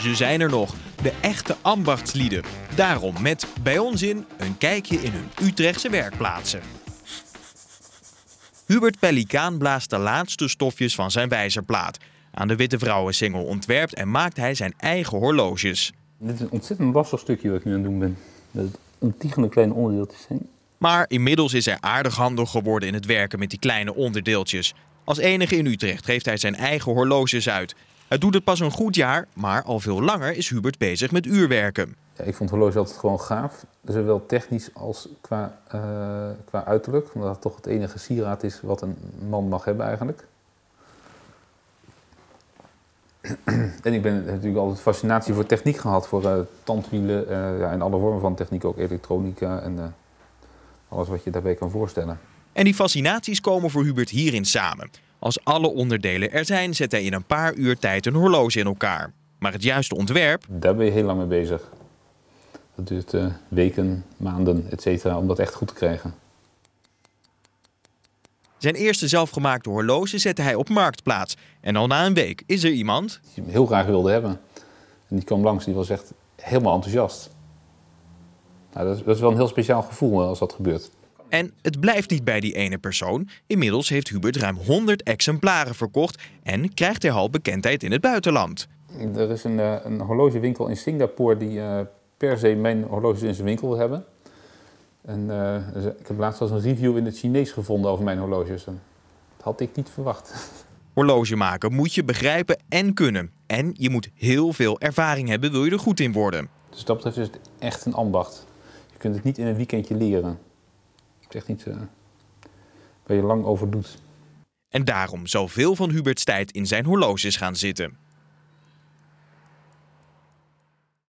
Ze zijn er nog, de echte ambachtslieden. Daarom met Bij ons in een kijkje in hun Utrechtse werkplaatsen. Hubert Pellicaan blaast de laatste stofjes van zijn wijzerplaat. Aan de Witte Vrouwensingel ontwerpt en maakt hij zijn eigen horloges. Dit is een ontzettend lastig stukje wat ik nu aan het doen ben. Dat het ontiegelijk kleine onderdeeltjes zijn. Maar inmiddels is hij aardig handig geworden in het werken met die kleine onderdeeltjes. Als enige in Utrecht geeft hij zijn eigen horloges uit. Het doet het pas een goed jaar, maar al veel langer is Hubert bezig met uurwerken. ik vond het altijd gewoon gaaf, zowel technisch als qua, eh, qua uiterlijk. Omdat het toch het enige sieraad is wat een man mag hebben eigenlijk. en ik ben natuurlijk altijd fascinatie voor techniek gehad, voor eh, tandwielen uh, ja, en alle vormen van techniek, ook elektronica en alles wat je daarbij kan voorstellen. En die fascinaties komen voor Hubert hierin samen. Als alle onderdelen er zijn, zet hij in een paar uur tijd een horloge in elkaar. Maar het juiste ontwerp... Daar ben je heel lang mee bezig. Dat duurt eh, weken, maanden, et cetera, om dat echt goed te krijgen. Zijn eerste zelfgemaakte horloge zette hij op marktplaats. En al na een week is er iemand... Die hem heel graag wilde hebben. En die kwam langs, die was echt helemaal enthousiast. Nou, dat, dat, is, wel een heel speciaal gevoel eh, als dat gebeurt. En het blijft niet bij die ene persoon. Inmiddels heeft Hubert ruim 100 exemplaren verkocht en krijgt hij al bekendheid in het buitenland. Er is een, eh, een horlogewinkel in Singapore die eh, per se mijn horloges in zijn winkel wil hebben. En, eh, ik heb laatst als een review in het Chinees gevonden over mijn horloges. dat had ik niet verwacht. Horloge maken moet je begrijpen en kunnen. En je moet heel veel ervaring hebben, wil je er goed in worden. Dus dat betreft is het echt een ambacht. Je kunt het niet in een weekendje leren is echt niet eh, waar je lang over doet. En daarom zal veel van Hubert's tijd in zijn horloges gaan zitten.